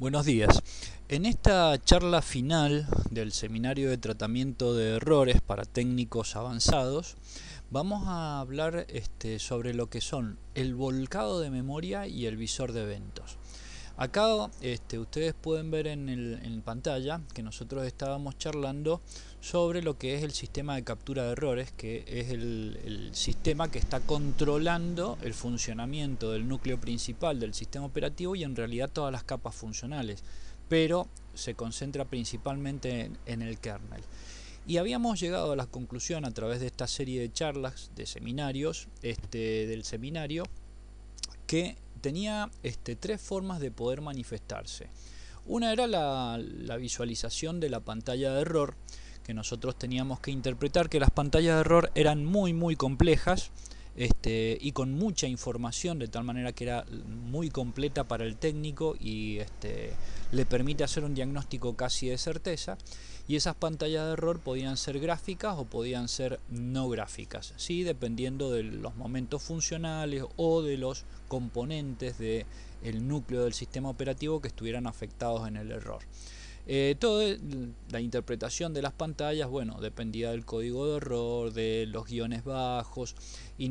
Buenos días. En esta charla final del seminario de tratamiento de errores para técnicos avanzados, vamos a hablar este, sobre lo que son el volcado de memoria y el visor de eventos. Acá este, ustedes pueden ver en, pantalla que nosotros estábamos charlando sobre lo que es el sistema de captura de errores, que es el, sistema que está controlando el funcionamiento del núcleo principal del sistema operativo y en realidad todas las capas funcionales, pero se concentra principalmente en, el kernel. Y habíamos llegado a la conclusión a través de esta serie de charlas, de seminarios, este, del seminario, que tenía este, tres formas de poder manifestarse. Una era la, visualización de la pantalla de error, que nosotros teníamos que interpretar que las pantallas de error eran muy muy complejas este, y con mucha información de tal manera que era muy completa para el técnico y este, le permite hacer un diagnóstico casi de certeza y esas pantallas de error podían ser gráficas o podían ser no gráficas, ¿sí? dependiendo de los momentos funcionales o de los componentes del núcleo del sistema operativo que estuvieran afectados en el error. Eh, toda la interpretación de las pantallas, bueno, dependía del código de error, de los guiones bajos, y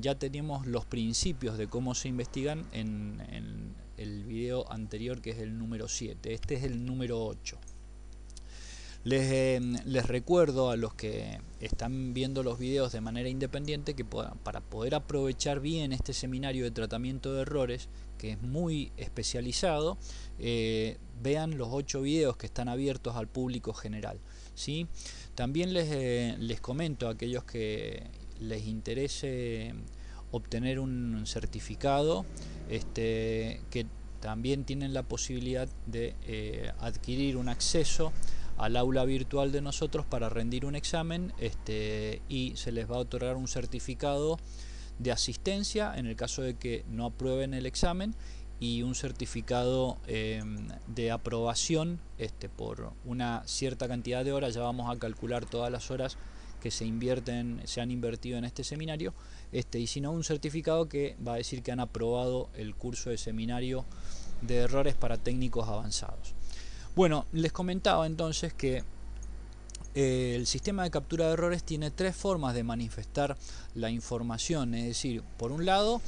ya tenemos los principios de cómo se investigan en, en el video anterior que es el número 7, este es el número 8. Les, em, les recuerdo a los que están viendo los videos de manera independiente que para poder aprovechar bien este seminario de tratamiento de errores, que es muy especializado, eh, vean los ocho videos que están abiertos al público general. ¿sí? También eh, les, comento a aquellos que les interese obtener un certificado este, que también tienen la posibilidad de eh, adquirir un acceso al aula virtual de nosotros para rendir un examen este, y se les va a otorgar un certificado de asistencia en el caso de que no aprueben el examen y un certificado em, de aprobación este, por una cierta cantidad de horas, ya vamos a calcular todas las horas que se invierten, se han invertido en este seminario, este, y sino un certificado que va a decir que han aprobado el curso de seminario de errores para técnicos avanzados. Bueno, les comentaba entonces que eh, el sistema de captura de errores tiene tres formas de manifestar la información, es decir, por un lado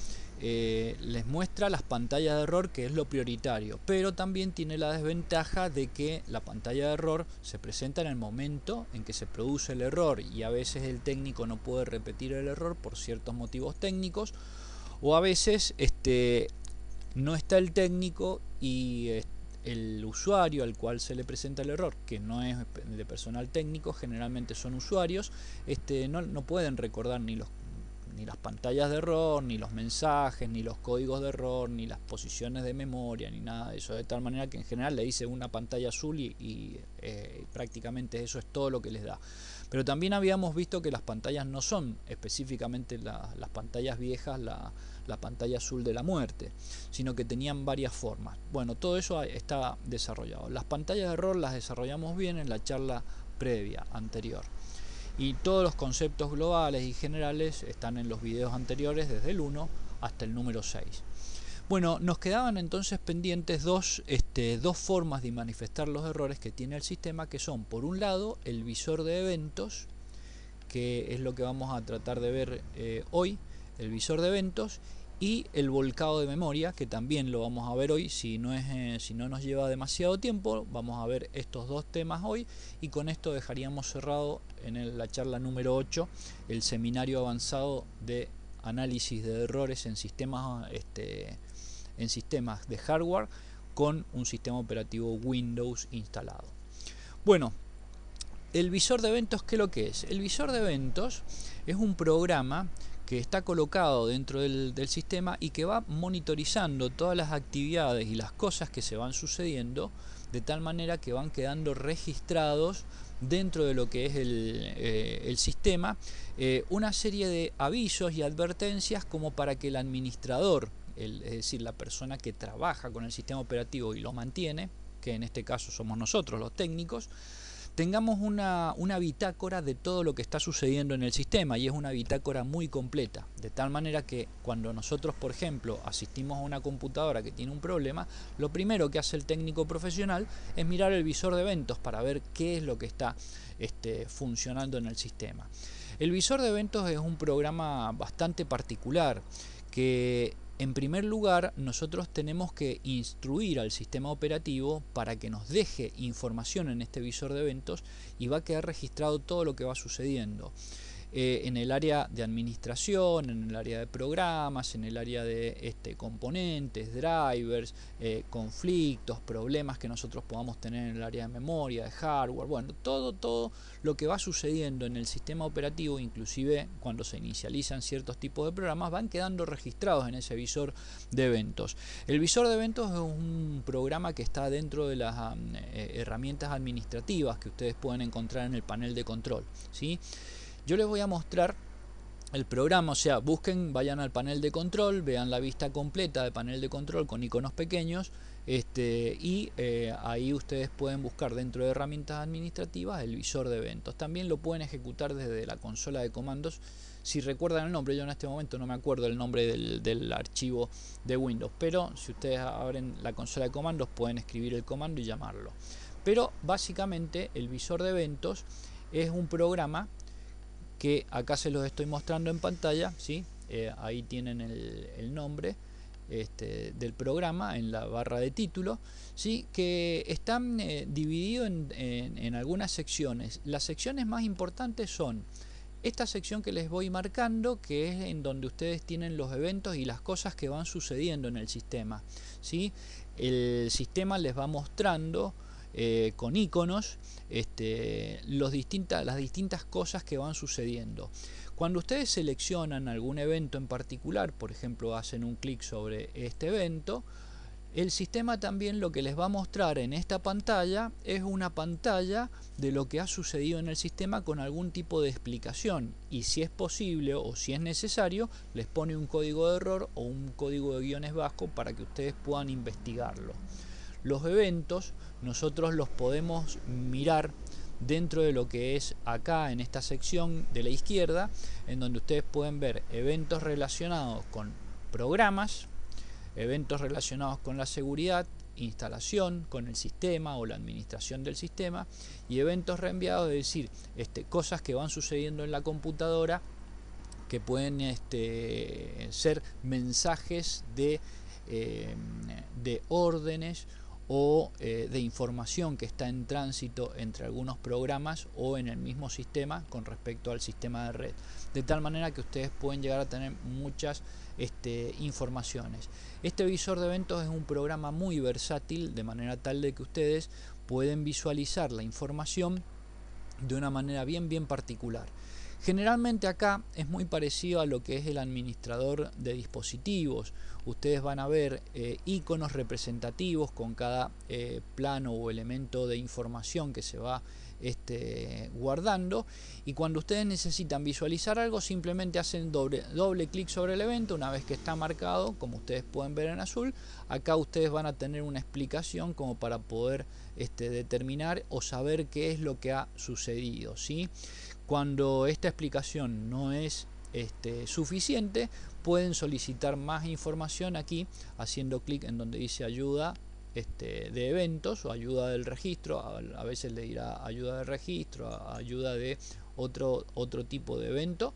eh, les muestra las pantallas de error que es lo prioritario, pero también tiene la desventaja de que la pantalla de error se presenta en el momento en que se produce el error y a veces el técnico no puede repetir el error por ciertos motivos técnicos o a veces este, no está el técnico y este, el usuario al cual se le presenta el error, que no es de personal técnico, generalmente son usuarios, este, no, no pueden recordar ni los ni las pantallas de error, ni los mensajes, ni los códigos de error, ni las posiciones de memoria, ni nada de eso. De tal manera que en general le dice una pantalla azul y, eh, prácticamente eso es todo lo que les da. Pero también habíamos visto que las pantallas no son específicamente las pantallas viejas, la, la pantalla azul de la muerte, sino que tenían varias formas. Bueno, todo eso está desarrollado. Las pantallas de error las desarrollamos bien en la charla previa, anterior. Y todos los conceptos globales y generales están en los videos anteriores, desde el 1 hasta el número 6. Bueno, nos quedaban entonces pendientes dos, este, dos formas de manifestar los errores que tiene el sistema, que son, por un lado, el visor de eventos, que es lo que vamos a tratar de ver eh, hoy, el visor de eventos, y el volcado de memoria, que también lo vamos a ver hoy, si no, es, eh, si no nos lleva demasiado tiempo, vamos a ver estos dos temas hoy y con esto dejaríamos cerrado en la charla número 8 el seminario avanzado de análisis de errores en sistemas, este, en sistemas de hardware con un sistema operativo Windows instalado. Bueno, el visor de eventos, ¿qué es lo que es? El visor de eventos es un programa que está colocado dentro del, sistema y que va monitorizando todas las actividades y las cosas que se van sucediendo de tal manera que van quedando registrados dentro de lo que es el, eh, sistema eh, una serie de avisos y advertencias como para que el administrador, es decir, la persona que trabaja con el sistema operativo y lo mantiene, que en este caso somos nosotros los técnicos, tengamos una, una bitácora de todo lo que está sucediendo en el sistema y es una bitácora muy completa, de tal manera que cuando nosotros, por ejemplo, asistimos a una computadora que tiene un problema, lo primero que hace el técnico profesional es mirar el visor de eventos para ver qué es lo que está este, funcionando en el sistema. El visor de eventos es un programa bastante particular que en primer lugar, nosotros tenemos que instruir al sistema operativo para que nos deje información en este visor de eventos y va a quedar registrado todo lo que va sucediendo. Eh, en el área de administración, en el área de programas, en el área de este, componentes, drivers, eh, conflictos, problemas que nosotros podamos tener en el área de memoria, de hardware, bueno, todo, todo lo que va sucediendo en el sistema operativo, inclusive cuando se inicializan ciertos tipos de programas, van quedando registrados en ese visor de eventos. El visor de eventos es un programa que está dentro de las eh, herramientas administrativas que ustedes pueden encontrar en el panel de control. ¿sí? Yo les voy a mostrar el programa, o sea, busquen, vayan al panel de control, vean la vista completa de panel de control con iconos pequeños este, y eh, ahí ustedes pueden buscar dentro de herramientas administrativas el visor de eventos. También lo pueden ejecutar desde la consola de comandos. Si recuerdan el nombre, yo en este momento no me acuerdo el nombre del, del archivo de Windows, pero si ustedes abren la consola de comandos pueden escribir el comando y llamarlo. Pero básicamente el visor de eventos es un programa que acá se los estoy mostrando en pantalla, ¿sí? Eh, ahí tienen el, nombre este, del programa en la barra de título, ¿sí? que están eh, divididos en, en, algunas secciones. Las secciones más importantes son esta sección que les voy marcando, que es en donde ustedes tienen los eventos y las cosas que van sucediendo en el sistema. ¿sí? El sistema les va mostrando eh, con iconos, este, los las distintas cosas que van sucediendo. Cuando ustedes seleccionan algún evento en particular, por ejemplo hacen un clic sobre este evento, el sistema también lo que les va a mostrar en esta pantalla es una pantalla de lo que ha sucedido en el sistema con algún tipo de explicación y si es posible o si es necesario les pone un código de error o un código de guiones vasco para que ustedes puedan investigarlo. Los eventos nosotros los podemos mirar dentro de lo que es acá en esta sección de la izquierda, en donde ustedes pueden ver eventos relacionados con programas, eventos relacionados con la seguridad, instalación, con el sistema o la administración del sistema, y eventos reenviados, es decir, este, cosas que van sucediendo en la computadora que pueden este, ser mensajes de eh, órdenes o eh, de información que está en tránsito entre algunos programas o en el mismo sistema con respecto al sistema de red. De tal manera que ustedes pueden llegar a tener muchas este, informaciones. Este visor de eventos es un programa muy versátil de manera tal de que ustedes pueden visualizar la información de una manera bien bien particular. Generalmente acá es muy parecido a lo que es el administrador de dispositivos. Ustedes van a ver eh, iconos representativos con cada eh, plano o elemento de información que se va este, guardando y cuando ustedes necesitan visualizar algo simplemente hacen doble, doble clic sobre el evento una vez que está marcado como ustedes pueden ver en azul acá ustedes van a tener una explicación como para poder este, determinar o saber qué es lo que ha sucedido ¿sí? Cuando esta explicación no es este, suficiente, pueden solicitar más información aquí haciendo clic en donde dice ayuda este, de eventos o ayuda del registro. A, veces le dirá ayuda de registro, ayuda de otro, otro tipo de evento.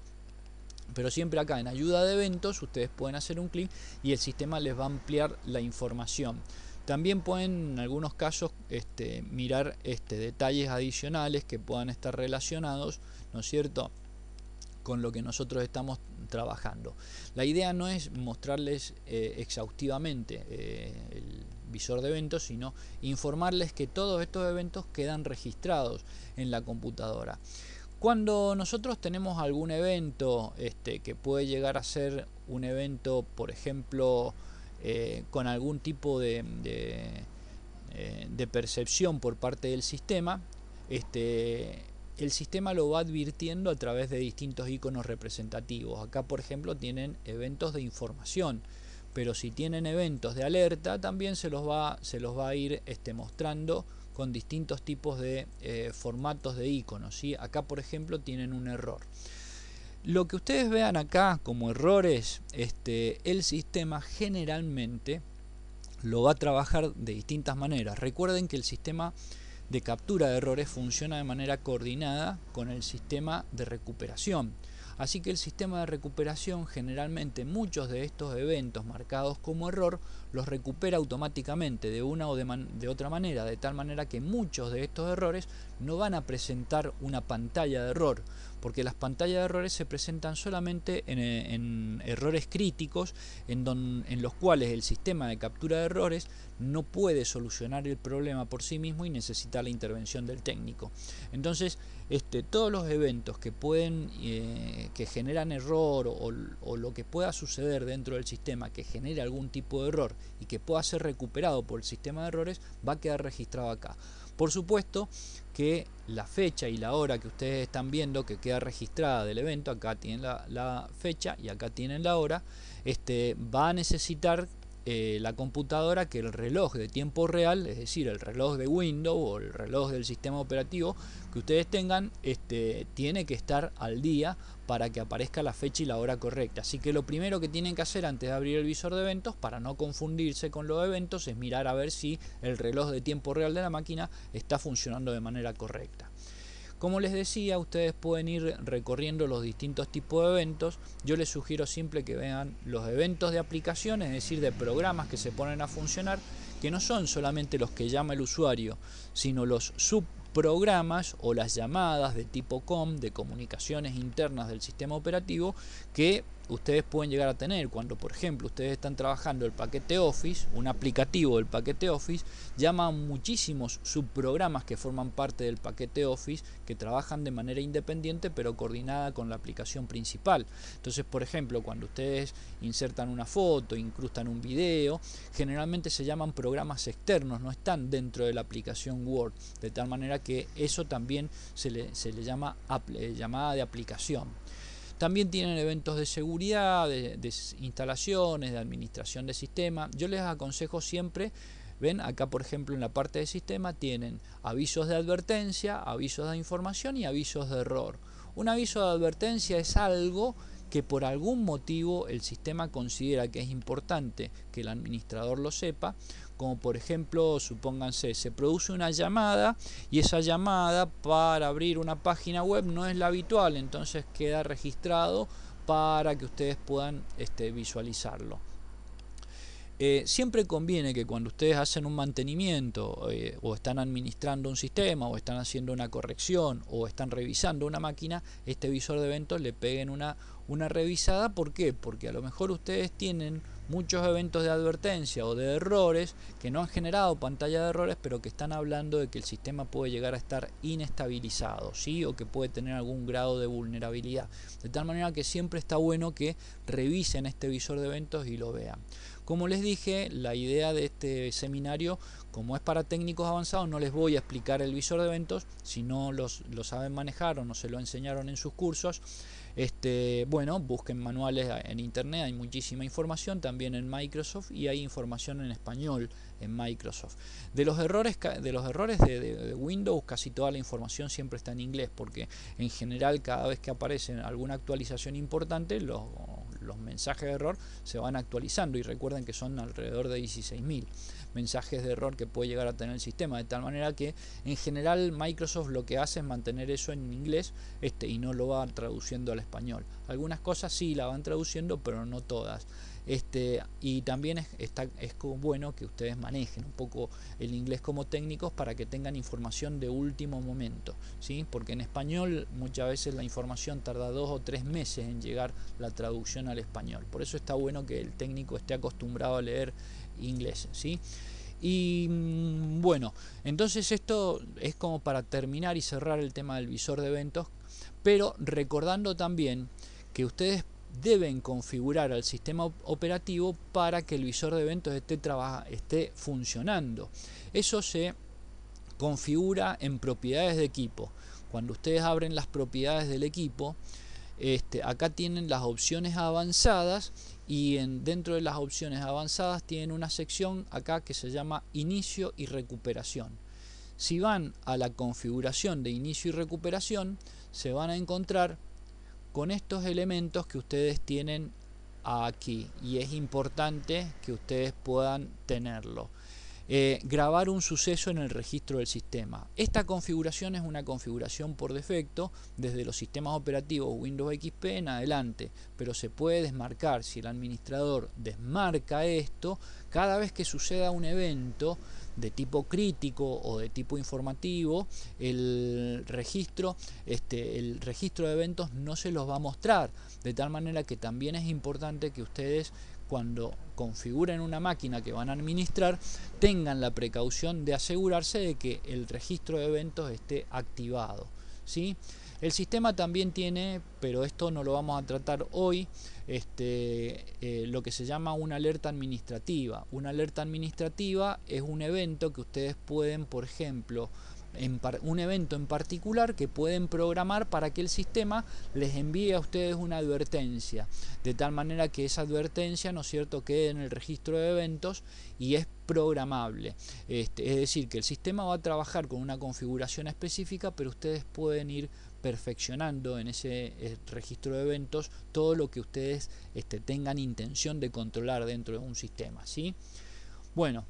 Pero siempre acá en ayuda de eventos ustedes pueden hacer un clic y el sistema les va a ampliar la información. También pueden en algunos casos este, mirar este, detalles adicionales que puedan estar relacionados, ¿no es cierto?, con lo que nosotros estamos trabajando. La idea no es mostrarles eh, exhaustivamente eh, el visor de eventos, sino informarles que todos estos eventos quedan registrados en la computadora. Cuando nosotros tenemos algún evento este, que puede llegar a ser un evento, por ejemplo, eh, con algún tipo eh, de, percepción por parte del sistema, este, el sistema lo va advirtiendo a través de distintos iconos representativos. Acá, por ejemplo, tienen eventos de información, pero si tienen eventos de alerta, también se los va, se los va a ir este, mostrando con distintos tipos de eh, formatos de iconos. Acá, por ejemplo, tienen un error. Lo que ustedes vean acá como errores, este, el sistema generalmente lo va a trabajar de distintas maneras. Recuerden que el sistema de captura de errores funciona de manera coordinada con el sistema de recuperación. Así que el sistema de recuperación generalmente muchos de estos eventos marcados como error los recupera automáticamente de una o de, otra manera, de tal manera que muchos de estos errores no van a presentar una pantalla de error, porque las pantallas de errores se presentan solamente en, eh, errores críticos, en, en los cuales el sistema de captura de errores no puede solucionar el problema por sí mismo y necesita la intervención del técnico. Entonces, este, todos los eventos que pueden, eh, que generan error o, o, lo que pueda suceder dentro del sistema que genere algún tipo de error y que pueda ser recuperado por el sistema de errores, va a quedar registrado acá. Por supuesto que la fecha y la hora que ustedes están viendo que queda registrada del evento, acá tienen la, fecha y acá tienen la hora, este, va a necesitar eh, la computadora que el reloj de tiempo real, es decir, el reloj de Windows o el reloj del sistema operativo que ustedes tengan, este, tiene que estar al día para que aparezca la fecha y la hora correcta. Así que lo primero que tienen que hacer antes de abrir el visor de eventos, para no confundirse con los eventos, es mirar a ver si el reloj de tiempo real de la máquina está funcionando de manera correcta. Como les decía, ustedes pueden ir recorriendo los distintos tipos de eventos. Yo les sugiero siempre que vean los eventos de aplicaciones, es decir, de programas que se ponen a funcionar, que no son solamente los que llama el usuario, sino los subprogramas o las llamadas de tipo COM, de comunicaciones internas del sistema operativo, que ustedes pueden llegar a tener cuando, por ejemplo, ustedes están trabajando el paquete Office, un aplicativo del paquete Office, Llaman muchísimos subprogramas que forman parte del paquete Office que trabajan de manera independiente pero coordinada con la aplicación principal. Entonces, por ejemplo, cuando ustedes insertan una foto, incrustan un video, generalmente se llaman programas externos, no están dentro de la aplicación Word, de tal manera que eso también se le, se le llama eh, llamada de aplicación. También tienen eventos de seguridad, de, instalaciones, de administración de sistema. Yo les aconsejo siempre ¿Ven? Acá, por ejemplo, en la parte de sistema tienen avisos de advertencia, avisos de información y avisos de error. Un aviso de advertencia es algo que por algún motivo el sistema considera que es importante que el administrador lo sepa como por ejemplo, supónganse, se produce una llamada y esa llamada para abrir una página web no es la habitual, entonces queda registrado para que ustedes puedan este, visualizarlo. Eh, siempre conviene que cuando ustedes hacen un mantenimiento eh, o están administrando un sistema o están haciendo una corrección o están revisando una máquina, este visor de eventos le peguen una, una revisada. ¿Por qué? Porque a lo mejor ustedes tienen muchos eventos de advertencia o de errores que no han generado pantalla de errores, pero que están hablando de que el sistema puede llegar a estar inestabilizado, ¿sí? O que puede tener algún grado de vulnerabilidad. De tal manera que siempre está bueno que revisen este visor de eventos y lo vean. Como les dije, la idea de este seminario, como es para técnicos avanzados, no les voy a explicar el visor de eventos, si no los, lo saben manejar o no se lo enseñaron en sus cursos. Este, bueno, busquen manuales en internet, hay muchísima información también en Microsoft y hay información en español en Microsoft. De los errores de, los errores de, Windows casi toda la información siempre está en inglés porque en general cada vez que aparece alguna actualización importante los, los mensajes de error se van actualizando y recuerden que son alrededor de 16.000 mensajes de error que puede llegar a tener el sistema. De tal manera que en general Microsoft lo que hace es mantener eso en inglés este, y no lo va traduciendo al español. Algunas cosas sí la van traduciendo, pero no todas. Este, y también es, está, es bueno que ustedes manejen un poco el inglés como técnicos para que tengan información de último momento, ¿sí? porque en español muchas veces la información tarda dos o tres meses en llegar la traducción al español. Por eso está bueno que el técnico esté acostumbrado a leer inglés, ¿sí? Y mm, bueno, entonces esto es como para terminar y cerrar el tema del visor de eventos, pero recordando también que ustedes deben configurar al sistema operativo para que el visor de eventos esté, esté funcionando. Eso se configura en propiedades de equipo. Cuando ustedes abren las propiedades del equipo, este, acá tienen las opciones avanzadas y dentro de las opciones avanzadas tienen una sección acá que se llama inicio y recuperación. Si van a la configuración de inicio y recuperación, se van a encontrar con estos elementos que ustedes tienen aquí y es importante que ustedes puedan tenerlo. Eh, grabar un suceso en el registro del sistema. Esta configuración es una configuración por defecto desde los sistemas operativos Windows XP en adelante, pero se puede desmarcar. Si el administrador desmarca esto, cada vez que suceda un evento de tipo crítico o de tipo informativo, el registro, este, el registro de eventos no se los va a mostrar, de tal manera que también es importante que ustedes cuando configuren una máquina que van a administrar, tengan la precaución de asegurarse de que el registro de eventos esté activado. El sistema también tiene, pero esto no lo vamos a tratar hoy, este, eh, lo que se llama una alerta administrativa. Una alerta administrativa es un evento que ustedes pueden, por ejemplo, un evento en particular que pueden programar para que el sistema les envíe a ustedes una advertencia, de tal manera que esa advertencia, ¿no cierto?, quede en el registro de eventos y es programable. Este, es decir, que el sistema va a trabajar con una configuración específica, pero ustedes pueden ir perfeccionando en ese eh, registro de eventos todo lo que ustedes este, tengan intención de controlar dentro de un sistema. ¿sí? Bueno,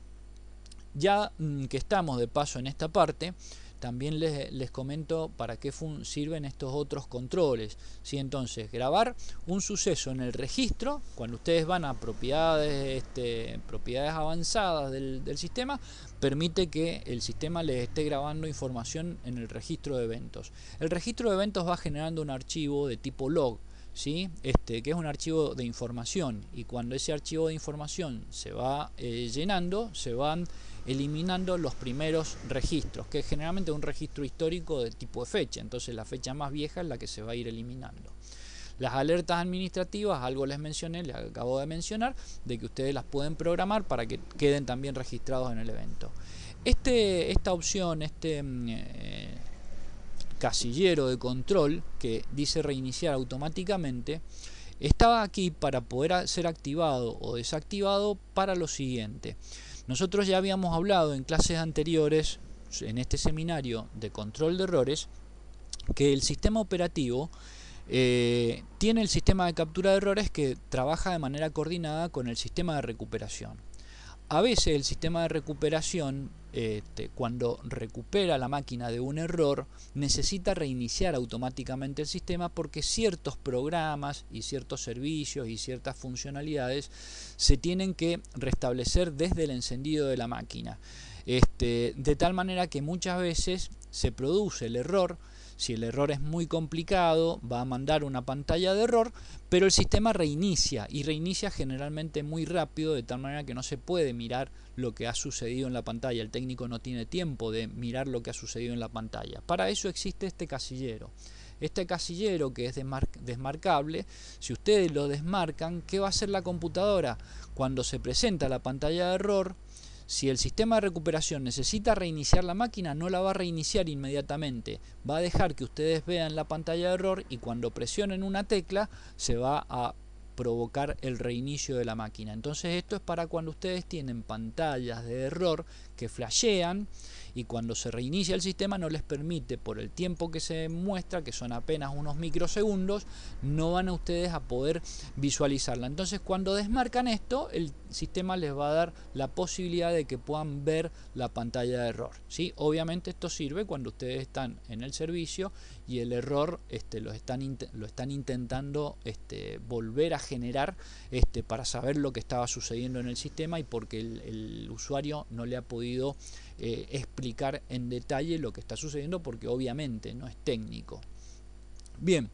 ya mm, que estamos de paso en esta parte, también les, comento para qué sirven estos otros controles. si Entonces, grabar un suceso en el registro, cuando ustedes van a propiedades, este, propiedades avanzadas del, sistema, permite que el sistema les esté grabando información en el registro de eventos. El registro de eventos va generando un archivo de tipo log. ¿Sí? Este, que es un archivo de información y cuando ese archivo de información se va eh, llenando se van eliminando los primeros registros, que es generalmente un registro histórico de tipo de fecha, entonces la fecha más vieja es la que se va a ir eliminando. Las alertas administrativas, algo les mencioné, les acabo de mencionar, de que ustedes las pueden programar para que queden también registrados en el evento. Este, esta opción, este mm, eh, casillero de control que dice reiniciar automáticamente, estaba aquí para poder ser activado o desactivado para lo siguiente. Nosotros ya habíamos hablado en clases anteriores, en este seminario de control de errores, que el sistema operativo eh, tiene el sistema de captura de errores que trabaja de manera coordinada con el sistema de recuperación. A veces el sistema de recuperación este, cuando recupera la máquina de un error, necesita reiniciar automáticamente el sistema porque ciertos programas y ciertos servicios y ciertas funcionalidades se tienen que restablecer desde el encendido de la máquina. Este, de tal manera que muchas veces se produce el error si el error es muy complicado, va a mandar una pantalla de error, pero el sistema reinicia y reinicia generalmente muy rápido, de tal manera que no se puede mirar lo que ha sucedido en la pantalla. El técnico no tiene tiempo de mirar lo que ha sucedido en la pantalla. Para eso existe este casillero. Este casillero que es desmarcable, si ustedes lo desmarcan, ¿qué va a hacer la computadora? Cuando se presenta la pantalla de error, si el sistema de recuperación necesita reiniciar la máquina, no la va a reiniciar inmediatamente. Va a dejar que ustedes vean la pantalla de error y cuando presionen una tecla se va a provocar el reinicio de la máquina. Entonces esto es para cuando ustedes tienen pantallas de error que flashean y cuando se reinicia el sistema no les permite por el tiempo que se muestra, que son apenas unos microsegundos, no van a ustedes a poder visualizarla. Entonces cuando desmarcan esto, el sistema les va a dar la posibilidad de que puedan ver la pantalla de error. ¿sí? Obviamente esto sirve cuando ustedes están en el servicio y el error este, lo, están lo están intentando este, volver a generar este, para saber lo que estaba sucediendo en el sistema y porque el usuario no le ha podido eh, explicar en detalle lo que está sucediendo porque obviamente no es técnico. Bien,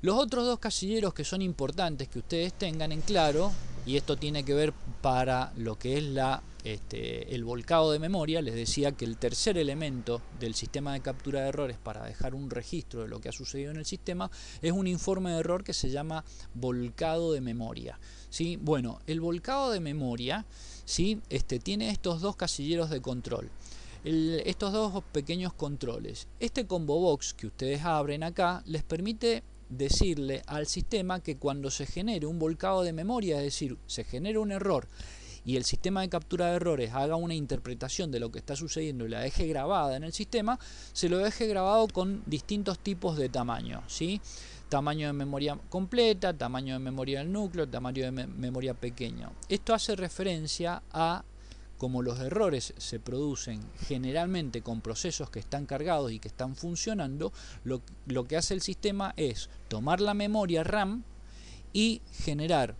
los otros dos casilleros que son importantes que ustedes tengan en claro, y esto tiene que ver para lo que es la, este, el volcado de memoria, les decía que el tercer elemento del sistema de captura de errores para dejar un registro de lo que ha sucedido en el sistema es un informe de error que se llama volcado de memoria. ¿sí? Bueno, el volcado de memoria ¿sí? este, tiene estos dos casilleros de control. estos dos pequeños controles. Este combo box que ustedes abren acá les permite decirle al sistema que cuando se genere un volcado de memoria, es decir, se genera un error y el sistema de captura de errores haga una interpretación de lo que está sucediendo y la deje grabada en el sistema, se lo deje grabado con distintos tipos de tamaño. ¿sí? tamaño de memoria completa, tamaño de memoria del núcleo, tamaño de memoria pequeño. Esto hace referencia a como los errores se producen generalmente con procesos que están cargados y que están funcionando, lo que hace el sistema es tomar la memoria RAM y generar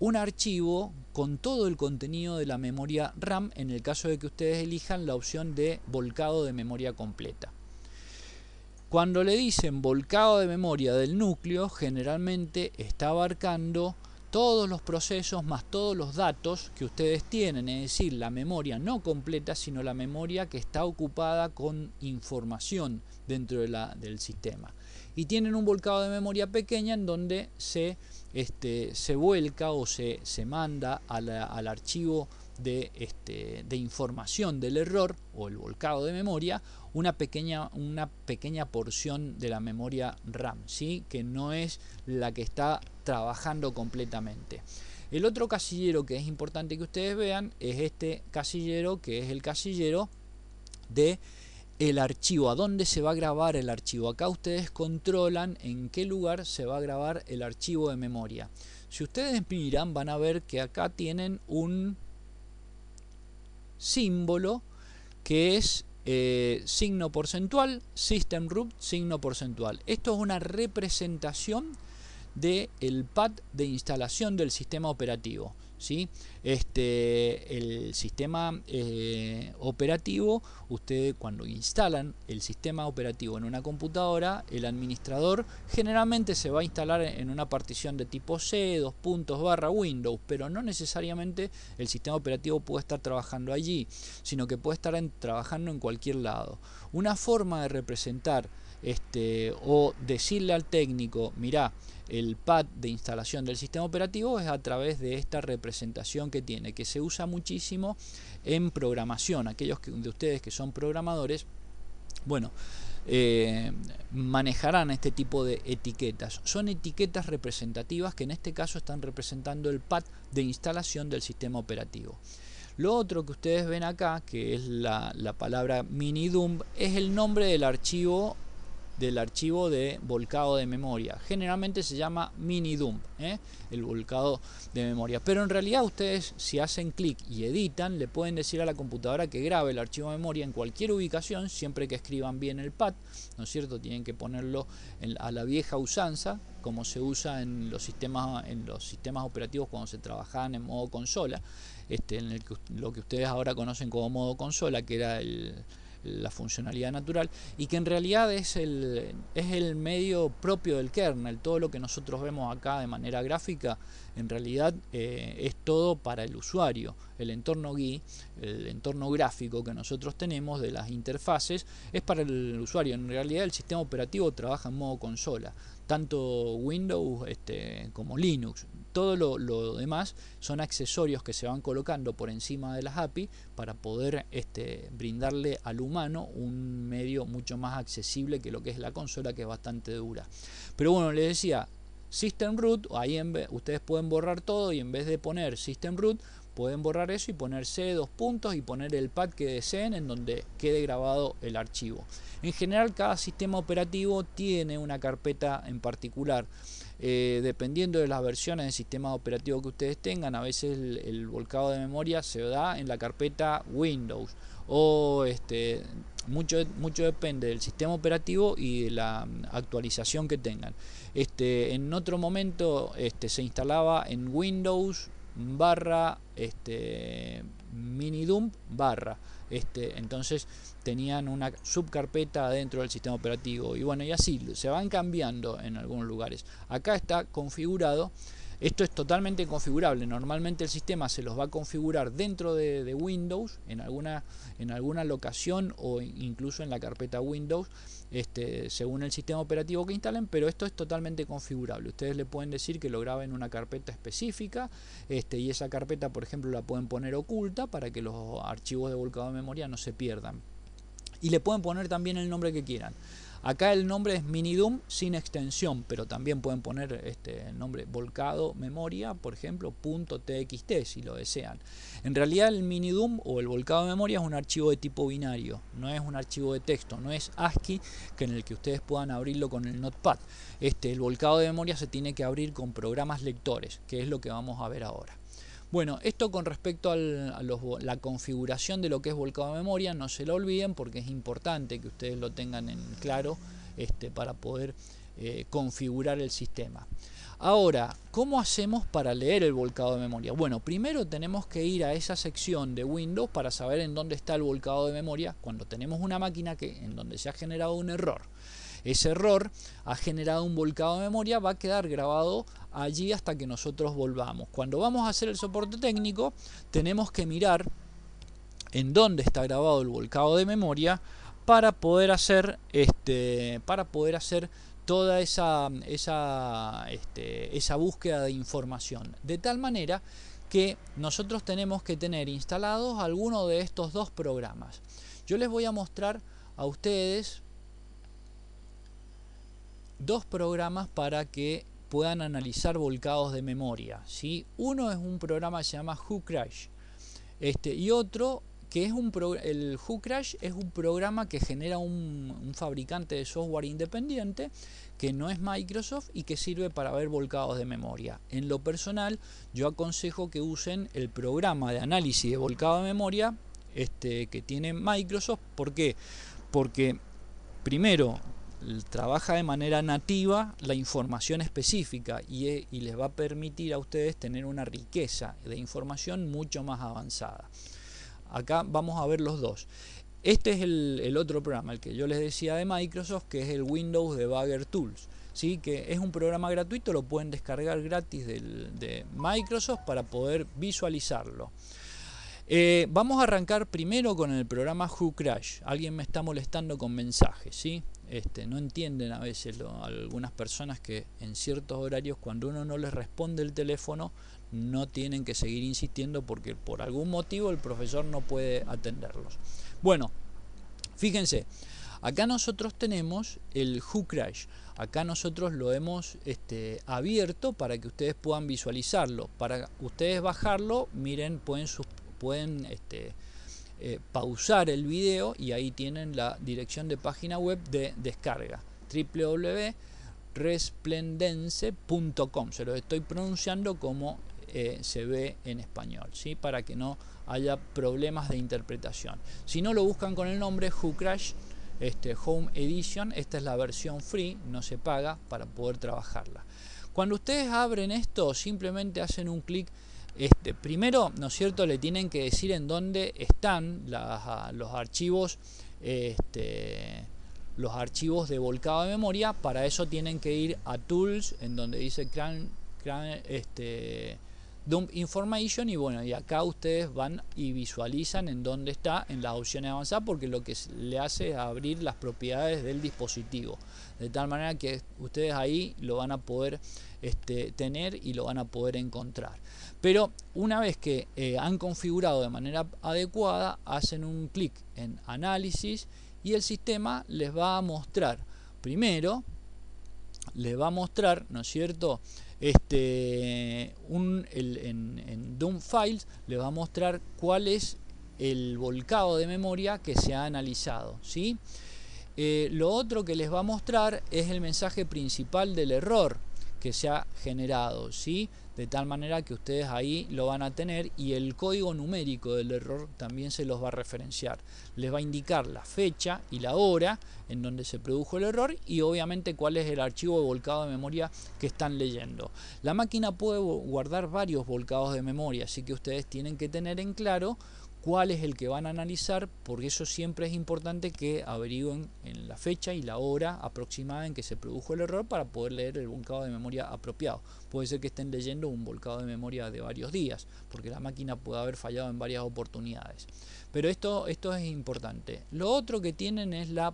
un archivo con todo el contenido de la memoria RAM en el caso de que ustedes elijan la opción de volcado de memoria completa. Cuando le dicen volcado de memoria del núcleo, generalmente está abarcando todos los procesos más todos los datos que ustedes tienen, es decir, la memoria no completa, sino la memoria que está ocupada con información dentro del sistema. Y tienen un volcado de memoria pequeña en donde se, este, se vuelca o se, se manda al archivo de, este, de información del error o el volcado de memoria una pequeña, una pequeña porción de la memoria RAM, ¿sí? que no es la que está trabajando completamente. El otro casillero que es importante que ustedes vean es este casillero, que es el casillero de el archivo, a dónde se va a grabar el archivo. Acá ustedes controlan en qué lugar se va a grabar el archivo de memoria. Si ustedes miran van a ver que acá tienen un símbolo que es eh, signo porcentual, system root, signo porcentual. Esto es una representación del el pad de instalación del sistema operativo. ¿sí? Este, el sistema eh, operativo, ustedes cuando instalan el sistema operativo en una computadora, el administrador generalmente se va a instalar en una partición de tipo C, dos puntos barra Windows, pero no necesariamente el sistema operativo puede estar trabajando allí, sino que puede estar trabajando en cualquier lado. Una forma de representar este, o decirle al técnico, mirá, el pad de instalación del sistema operativo es a través de esta representación que tiene, que se usa muchísimo en programación. Aquellos de ustedes que son programadores, bueno, eh, manejarán este tipo de etiquetas. Son etiquetas representativas que en este caso están representando el pad de instalación del sistema operativo. Lo otro que ustedes ven acá, que es la, palabra mini doom es el nombre del archivo del archivo de volcado de memoria. Generalmente se llama mini dump, ¿eh? el volcado de memoria. Pero en realidad ustedes si hacen clic y editan, le pueden decir a la computadora que grabe el archivo de memoria en cualquier ubicación, siempre que escriban bien el pad, ¿no es cierto? Tienen que ponerlo a la vieja usanza, como se usa en los sistemas, en los sistemas operativos cuando se trabajaban en modo consola, este, en lo que ustedes ahora conocen como modo consola, que era el la funcionalidad natural, y que en realidad es el, es el medio propio del kernel. Todo lo que nosotros vemos acá de manera gráfica, en realidad eh, es todo para el usuario. El entorno GUI, el entorno gráfico que nosotros tenemos de las interfaces, es para el usuario. En realidad el sistema operativo trabaja en modo consola, tanto Windows este, como Linux todo lo, demás son accesorios que se van colocando por encima de las API para poder este, brindarle al humano un medio mucho más accesible que lo que es la consola, que es bastante dura. Pero bueno, les decía, System Root, ahí en ustedes pueden borrar todo y en vez de poner System Root, pueden borrar eso y poner C dos puntos y poner el pad que deseen en donde quede grabado el archivo. En general, cada sistema operativo tiene una carpeta en particular. Eh, dependiendo de las versiones de sistema operativo que ustedes tengan, a veces el, volcado de memoria se da en la carpeta Windows o este, mucho, mucho depende del sistema operativo y de la actualización que tengan. Este, en otro momento este, se instalaba en Windows barra este, minidump barra. Este, entonces tenían una subcarpeta dentro del sistema operativo. Y bueno, y así se van cambiando en algunos lugares. Acá está configurado esto es totalmente configurable. Normalmente el sistema se los va a configurar dentro de, Windows, en alguna, en alguna locación o incluso en la carpeta Windows, este, según el sistema operativo que instalen, pero esto es totalmente configurable. Ustedes le pueden decir que lo graben en una carpeta específica este, y esa carpeta, por ejemplo, la pueden poner oculta para que los archivos de volcado de memoria no se pierdan. Y le pueden poner también el nombre que quieran. Acá el nombre es Minidum sin extensión, pero también pueden poner este, el nombre volcado memoria, por ejemplo, .txt si lo desean. En realidad el Minidum o el volcado de memoria es un archivo de tipo binario, no es un archivo de texto, no es ASCII que en el que ustedes puedan abrirlo con el Notepad. Este, el volcado de memoria se tiene que abrir con programas lectores, que es lo que vamos a ver ahora. Bueno, esto con respecto a la configuración de lo que es volcado de memoria, no se lo olviden porque es importante que ustedes lo tengan en claro este, para poder eh, configurar el sistema. Ahora, ¿cómo hacemos para leer el volcado de memoria? Bueno, primero tenemos que ir a esa sección de Windows para saber en dónde está el volcado de memoria cuando tenemos una máquina que, en donde se ha generado un error. Ese error ha generado un volcado de memoria, va a quedar grabado allí hasta que nosotros volvamos. Cuando vamos a hacer el soporte técnico, tenemos que mirar en dónde está grabado el volcado de memoria para poder hacer este para poder hacer toda esa esa, este, esa búsqueda de información de tal manera que nosotros tenemos que tener instalados alguno de estos dos programas yo les voy a mostrar a ustedes dos programas para que puedan analizar volcados de memoria. ¿sí? Uno es un programa que se llama Who este, y otro que es un el HuCrash es un programa que genera un, fabricante de software independiente que no es Microsoft y que sirve para ver volcados de memoria. En lo personal, yo aconsejo que usen el programa de análisis de volcado de memoria este, que tiene Microsoft. ¿Por qué? Porque primero trabaja de manera nativa la información específica eh, y, les va a permitir a ustedes tener una riqueza de información mucho más avanzada. Acá vamos a ver los dos. Este es el, otro programa, el que yo les decía de Microsoft, que es el Windows Debugger Tools. ¿sí? que es un programa gratuito, lo pueden descargar gratis de Microsoft para poder visualizarlo. Eh, vamos a arrancar primero con el programa crash Alguien me está molestando con mensajes, ¿sí? Este, no entienden a veces algunas personas que en ciertos horarios cuando uno no les responde el teléfono no tienen que seguir insistiendo porque por algún motivo el profesor no puede atenderlos. Bueno, fíjense, acá nosotros tenemos el Who Crash, acá nosotros lo hemos este, abierto para que ustedes puedan visualizarlo, para ustedes bajarlo, miren, pueden, pueden este, eh, pausar el video y ahí tienen la dirección de página web de descarga www.resplendence.com se lo estoy pronunciando como eh, se ve en español ¿sí? para que no haya problemas de interpretación si no lo buscan con el nombre Who Crash este, Home Edition esta es la versión free no se paga para poder trabajarla cuando ustedes abren esto simplemente hacen un clic este, primero, ¿no es cierto?, le tienen que decir en dónde están ah, los archivos. Este, los archivos de volcado de memoria. Para eso tienen que ir a Tools, en donde dice cran, cran, este, dump information y bueno, y acá ustedes van y visualizan en dónde está en las opciones avanzadas porque lo que le hace es abrir las propiedades del dispositivo. De tal manera que ustedes ahí lo van a poder este, tener y lo van a poder encontrar. Pero una vez que eh, han configurado de manera adecuada, hacen un clic en análisis y el sistema les va a mostrar primero, les va a mostrar, ¿no es cierto?, este, en, Doom Files les va a mostrar cuál es el volcado de memoria que se ha analizado. ¿sí? Eh, lo otro que les va a mostrar es el mensaje principal del error que se ha generado. ¿sí? de tal manera que ustedes ahí lo van a tener y el código numérico del error también se los va a referenciar. Les va a indicar la fecha y la hora en donde se produjo el error y obviamente cuál es el archivo volcado de memoria que están leyendo. La máquina puede guardar varios volcados de memoria, así que ustedes tienen que tener en claro cuál es el que van a analizar, porque eso siempre es importante que averigüen en la fecha y la hora aproximada en que se produjo el error para poder leer el volcado de memoria apropiado. Puede ser que estén leyendo un volcado de memoria de varios días, porque la máquina puede haber fallado en varias oportunidades. Pero esto, esto es importante. Lo otro que tienen es la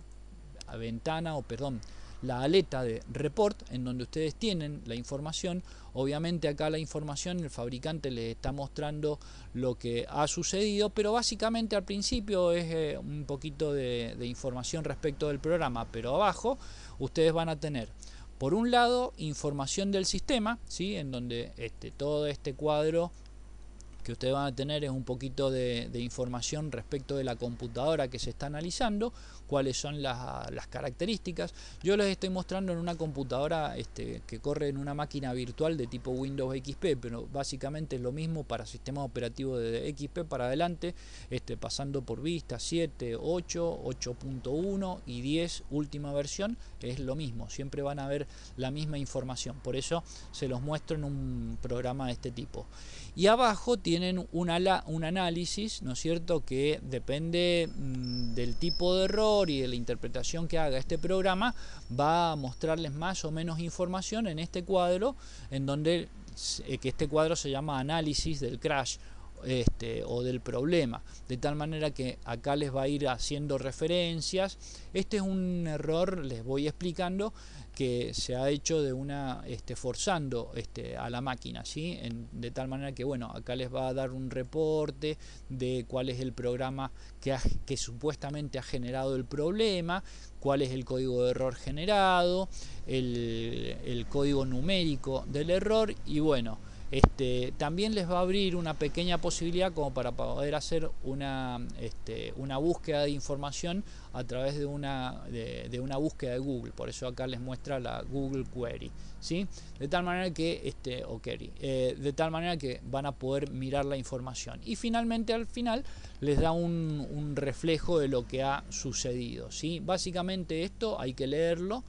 ventana, o perdón, la aleta de report, en donde ustedes tienen la información Obviamente acá la información, el fabricante le está mostrando lo que ha sucedido, pero básicamente al principio es eh, un poquito de, información respecto del programa, pero abajo ustedes van a tener por un lado, información del sistema, ¿sí? en donde este, todo este cuadro que ustedes van a tener es un poquito de, información respecto de la computadora que se está analizando cuáles son las, características. Yo les estoy mostrando en una computadora este, que corre en una máquina virtual de tipo Windows XP, pero básicamente es lo mismo para sistemas operativos de XP para adelante, este, pasando por Vista 7, 8, 8.1 y 10, última versión, es lo mismo, siempre van a ver la misma información, por eso se los muestro en un programa de este tipo. Y abajo tienen un, un análisis, ¿no es cierto?, que depende mm, del tipo de error, y de la interpretación que haga este programa va a mostrarles más o menos información en este cuadro, en donde eh, que este cuadro se llama análisis del crash este, o del problema, de tal manera que acá les va a ir haciendo referencias. Este es un error, les voy explicando, que se ha hecho de una este, forzando este, a la máquina, ¿sí? de tal manera que, bueno, acá les va a dar un reporte de cuál es el programa que, supuestamente ha generado el problema, cuál es el código de error generado, el código numérico del error y, bueno, este, también les va a abrir una pequeña posibilidad como para poder hacer una, este, búsqueda de información a través de una, búsqueda de Google. Por eso acá les muestra la Google Query. De tal manera que, este, eh, de tal manera que van a poder mirar la información. Y finalmente al final les da un, reflejo de lo que ha sucedido. ¿sí? Básicamente esto hay que leerlo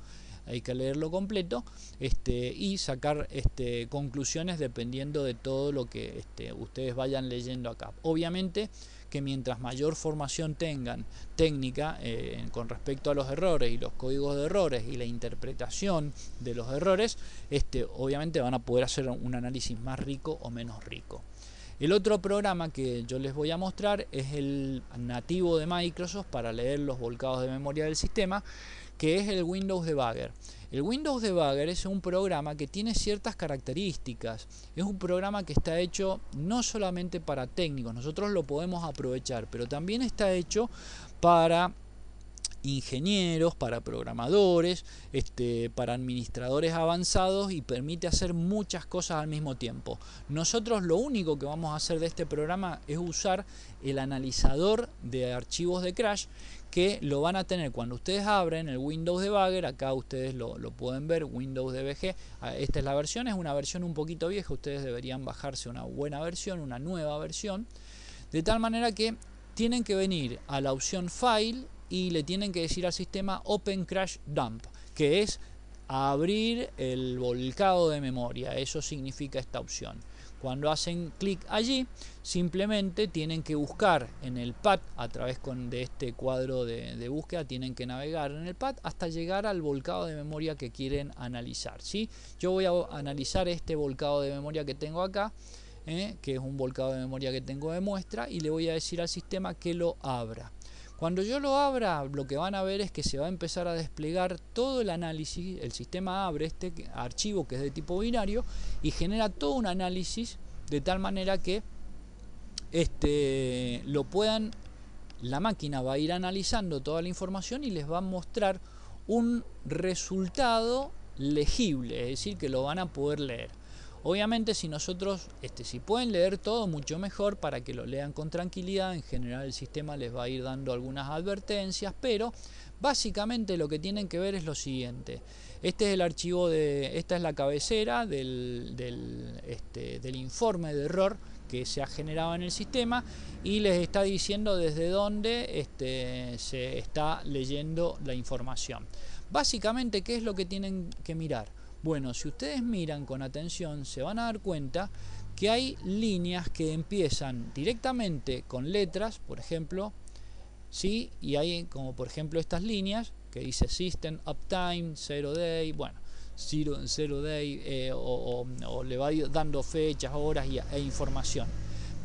hay que leerlo completo este, y sacar este, conclusiones dependiendo de todo lo que este, ustedes vayan leyendo acá. Obviamente que mientras mayor formación tengan técnica eh, con respecto a los errores y los códigos de errores y la interpretación de los errores, este, obviamente van a poder hacer un análisis más rico o menos rico. El otro programa que yo les voy a mostrar es el nativo de Microsoft para leer los volcados de memoria del sistema, que es el Windows Debugger. El Windows Debugger es un programa que tiene ciertas características. Es un programa que está hecho no solamente para técnicos, nosotros lo podemos aprovechar, pero también está hecho para ingenieros, para programadores, este, para administradores avanzados y permite hacer muchas cosas al mismo tiempo. Nosotros lo único que vamos a hacer de este programa es usar el analizador de archivos de Crash que lo van a tener cuando ustedes abren el Windows Debugger, acá ustedes lo, pueden ver, Windows DBG, ah, esta es la versión, es una versión un poquito vieja, ustedes deberían bajarse una buena versión, una nueva versión, de tal manera que tienen que venir a la opción File y le tienen que decir al sistema Open Crash Dump, que es abrir el volcado de memoria, eso significa esta opción. Cuando hacen clic allí, simplemente tienen que buscar en el pad, a través de este cuadro de, búsqueda, tienen que navegar en el pad hasta llegar al volcado de memoria que quieren analizar. ¿sí? Yo voy a analizar este volcado de memoria que tengo acá, ¿eh? que es un volcado de memoria que tengo de muestra, y le voy a decir al sistema que lo abra. Cuando yo lo abra, lo que van a ver es que se va a empezar a desplegar todo el análisis, el sistema abre este archivo que es de tipo binario y genera todo un análisis de tal manera que este, lo puedan, la máquina va a ir analizando toda la información y les va a mostrar un resultado legible, es decir, que lo van a poder leer. Obviamente si nosotros, este, si pueden leer todo, mucho mejor para que lo lean con tranquilidad. En general el sistema les va a ir dando algunas advertencias, pero básicamente lo que tienen que ver es lo siguiente. Este es el archivo de, esta es la cabecera del, este, informe de error que se ha generado en el sistema y les está diciendo desde dónde este, se está leyendo la información. Básicamente, ¿qué es lo que tienen que mirar? Bueno, si ustedes miran con atención, se van a dar cuenta que hay líneas que empiezan directamente con letras, por ejemplo, ¿sí? y hay como por ejemplo estas líneas que dice System Uptime, Zero Day, bueno, Zero, Day, eh, o, le va dando fechas, horas y, e información.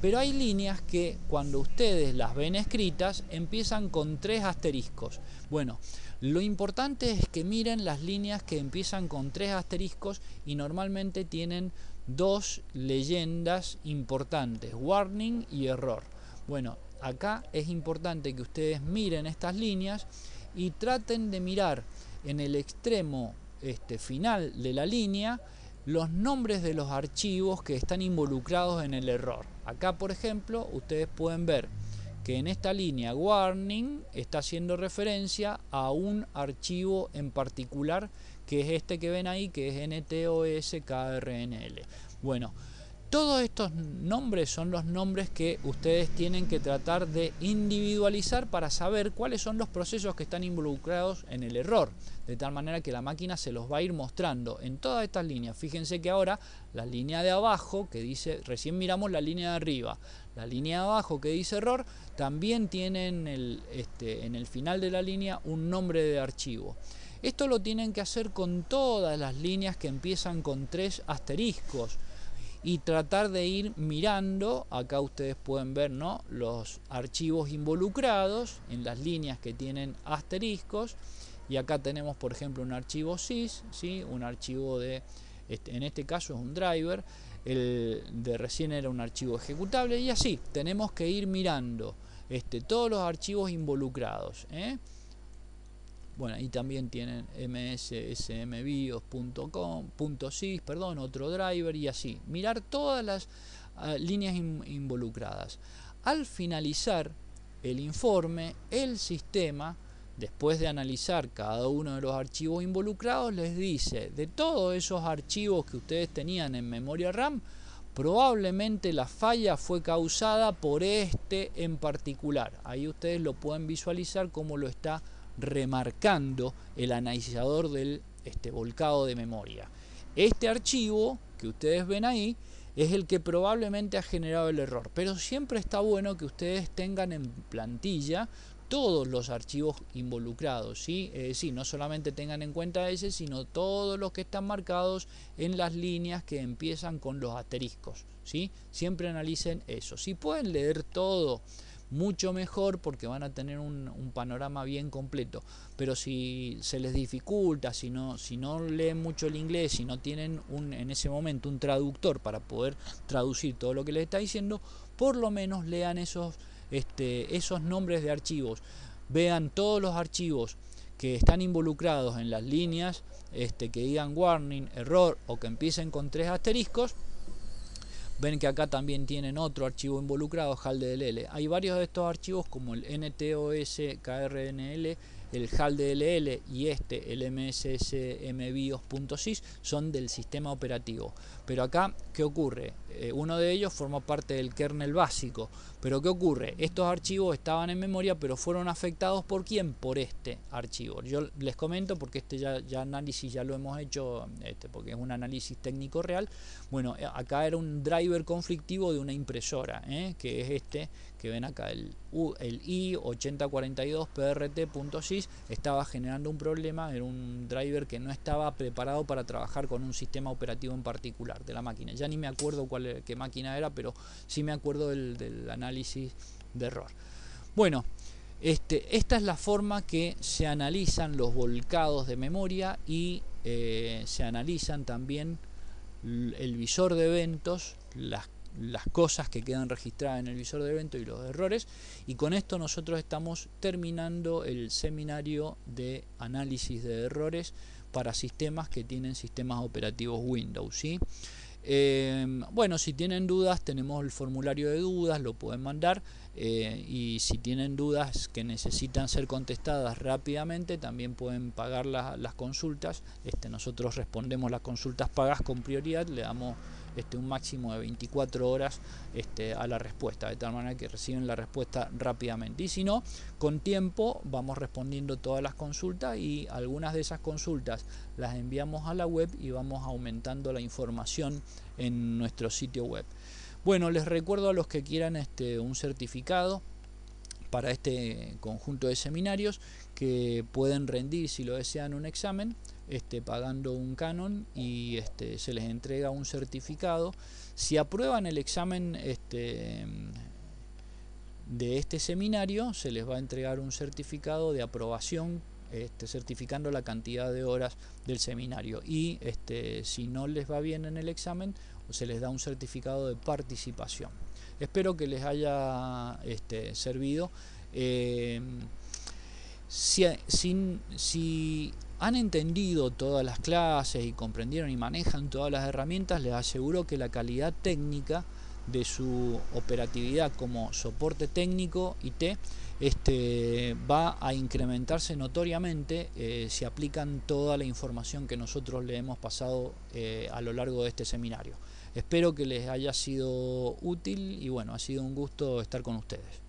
Pero hay líneas que cuando ustedes las ven escritas empiezan con tres asteriscos. Bueno, lo importante es que miren las líneas que empiezan con tres asteriscos y normalmente tienen dos leyendas importantes, warning y error. Bueno, acá es importante que ustedes miren estas líneas y traten de mirar en el extremo este, final de la línea los nombres de los archivos que están involucrados en el error. Acá, por ejemplo, ustedes pueden ver que en esta línea warning está haciendo referencia a un archivo en particular que es este que ven ahí, que es NTOSKRNL. Bueno, todos estos nombres son los nombres que ustedes tienen que tratar de individualizar para saber cuáles son los procesos que están involucrados en el error, de tal manera que la máquina se los va a ir mostrando en todas estas líneas. Fíjense que ahora la línea de abajo que dice, recién miramos la línea de arriba, la línea de abajo que dice error, también tiene en el, este, en el final de la línea un nombre de archivo. Esto lo tienen que hacer con todas las líneas que empiezan con tres asteriscos y tratar de ir mirando, acá ustedes pueden ver ¿no? los archivos involucrados en las líneas que tienen asteriscos y acá tenemos por ejemplo un archivo sys ¿sí? un archivo de, este, en este caso es un driver, el de recién era un archivo ejecutable y así tenemos que ir mirando este, todos los archivos involucrados. ¿eh? Bueno, ahí también tienen mssmbios.com.sys, perdón, otro driver y así. Mirar todas las ah, líneas involucradas. Al finalizar el informe, el sistema, después de analizar cada uno de los archivos involucrados, les dice, de todos esos archivos que ustedes tenían en memoria RAM, probablemente la falla fue causada por este en particular. Ahí ustedes lo pueden visualizar como lo está remarcando el analizador del este, volcado de memoria. Este archivo que ustedes ven ahí es el que probablemente ha generado el error, pero siempre está bueno que ustedes tengan en plantilla todos los archivos involucrados, ¿sí? es decir, no solamente tengan en cuenta ese, sino todos los que están marcados en las líneas que empiezan con los asteriscos. ¿sí? Siempre analicen eso. Si pueden leer todo mucho mejor porque van a tener un, panorama bien completo. Pero si se les dificulta, si no, si no leen mucho el inglés, si no tienen un, en ese momento un traductor para poder traducir todo lo que les está diciendo, por lo menos lean esos, este, esos nombres de archivos. Vean todos los archivos que están involucrados en las líneas este, que digan warning, error o que empiecen con tres asteriscos Ven que acá también tienen otro archivo involucrado, hal Hay varios de estos archivos como el NTOS, KRNL, el hal y este, el mssmbios.sys, son del sistema operativo. Pero acá, ¿qué ocurre? Eh, uno de ellos formó parte del kernel básico. Pero ¿qué ocurre? Estos archivos estaban en memoria, pero fueron afectados por quién? Por este archivo. Yo les comento porque este ya, ya análisis ya lo hemos hecho, este, porque es un análisis técnico real. Bueno, eh, acá era un driver conflictivo de una impresora, ¿eh? que es este que ven acá, el i8042prt.sys estaba generando un problema, era un driver que no estaba preparado para trabajar con un sistema operativo en particular de la máquina. Ya ni me acuerdo cuál, qué máquina era, pero sí me acuerdo del, análisis de error. Bueno, este, esta es la forma que se analizan los volcados de memoria y eh, se analizan también el visor de eventos, las, las cosas que quedan registradas en el visor de eventos y los errores. Y con esto nosotros estamos terminando el seminario de análisis de errores para sistemas que tienen sistemas operativos Windows. ¿sí? Em, bueno, si tienen dudas, tenemos el formulario de dudas, lo pueden mandar. Eh, y si tienen dudas que necesitan ser contestadas rápidamente, también pueden pagar las consultas. Este, nosotros respondemos las consultas pagas con prioridad, le damos este, un máximo de 24 horas este, a la respuesta, de tal manera que reciben la respuesta rápidamente. Y si no, con tiempo vamos respondiendo todas las consultas y algunas de esas consultas las enviamos a la web y vamos aumentando la información en nuestro sitio web. Bueno, les recuerdo a los que quieran este, un certificado para este conjunto de seminarios que pueden rendir si lo desean un examen este, pagando un canon y este, se les entrega un certificado. Si aprueban el examen este, de este seminario, se les va a entregar un certificado de aprobación este, certificando la cantidad de horas del seminario. Y este, si no les va bien en el examen, se les da un certificado de participación. Espero que les haya este, servido. Eh, si, si han entendido todas las clases y comprendieron y manejan todas las herramientas, les aseguro que la calidad técnica de su operatividad como soporte técnico IT este, va a incrementarse notoriamente eh, si aplican toda la información que nosotros le hemos pasado eh, a lo largo de este seminario. Espero que les haya sido útil y bueno, ha sido un gusto estar con ustedes.